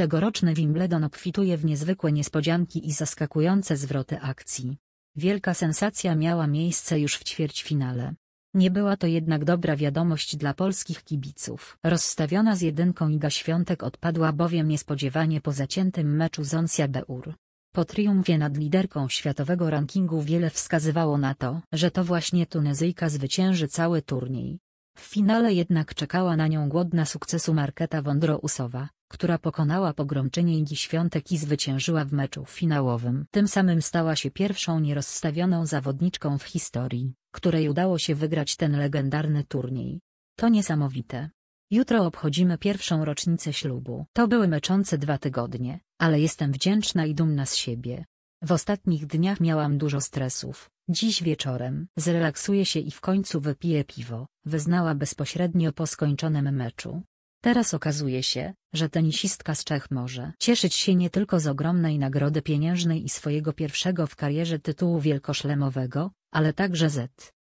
Tegoroczny Wimbledon obfituje w niezwykłe niespodzianki i zaskakujące zwroty akcji. Wielka sensacja miała miejsce już w ćwierćfinale. Nie była to jednak dobra wiadomość dla polskich kibiców. Rozstawiona z jedynką Iga Świątek odpadła bowiem niespodziewanie po zaciętym meczu z Onsia Beur. Po triumfie nad liderką światowego rankingu wiele wskazywało na to, że to właśnie Tunezyjka zwycięży cały turniej. W finale jednak czekała na nią głodna sukcesu Marketa Wondrousowa, która pokonała pogromczynię Igi Świątek i zwyciężyła w meczu finałowym. Tym samym stała się pierwszą nierozstawioną zawodniczką w historii, której udało się wygrać ten legendarny turniej. To niesamowite. Jutro obchodzimy pierwszą rocznicę ślubu. To były męczące dwa tygodnie, ale jestem wdzięczna i dumna z siebie. W ostatnich dniach miałam dużo stresów. Dziś wieczorem zrelaksuję się i w końcu wypiję piwo, wyznała bezpośrednio po skończonym meczu. Teraz okazuje się, że tenisistka z Czech może cieszyć się nie tylko z ogromnej nagrody pieniężnej i swojego pierwszego w karierze tytułu wielkoszlemowego, ale także z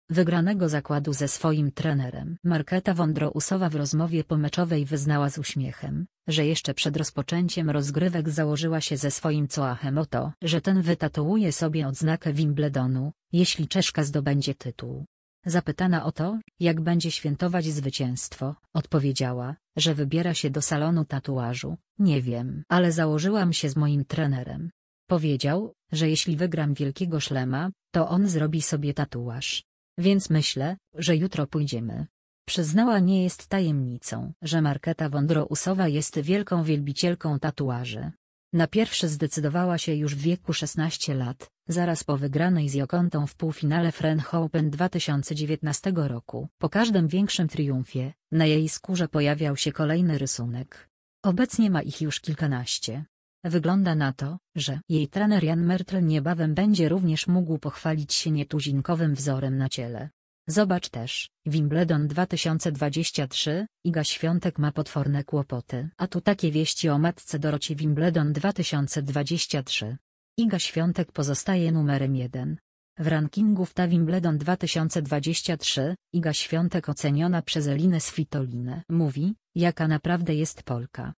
wygranego zakładu ze swoim trenerem. Marketa Wondrousowa w rozmowie pomeczowej wyznała z uśmiechem, że jeszcze przed rozpoczęciem rozgrywek założyła się ze swoim Coachem o to, że ten wytatuuje sobie odznakę Wimbledonu, jeśli Czeszka zdobędzie tytuł. Zapytana o to, jak będzie świętować zwycięstwo, odpowiedziała, że wybiera się do salonu tatuażu, nie wiem, ale założyłam się z moim trenerem. Powiedział, że jeśli wygram wielkiego szlema, to on zrobi sobie tatuaż. Więc myślę, że jutro pójdziemy. Przyznała nie jest tajemnicą, że Marketa Wondrousowa jest wielką wielbicielką tatuaży. Na pierwszy zdecydowała się już w wieku 16 lat, zaraz po wygranej z Jokontą w półfinale French Open 2019 roku. Po każdym większym triumfie, na jej skórze pojawiał się kolejny rysunek. Obecnie ma ich już kilkanaście. Wygląda na to, że jej trener Jan Mertl niebawem będzie również mógł pochwalić się nietuzinkowym wzorem na ciele. Zobacz też, Wimbledon 2023, Iga Świątek ma potworne kłopoty. A tu takie wieści o matce Dorocie Wimbledon 2023. Iga Świątek pozostaje numerem 1. W rankingu w Wimbledon 2023, Iga Świątek oceniona przez Elinę Svitolinę mówi, jaka naprawdę jest Polka.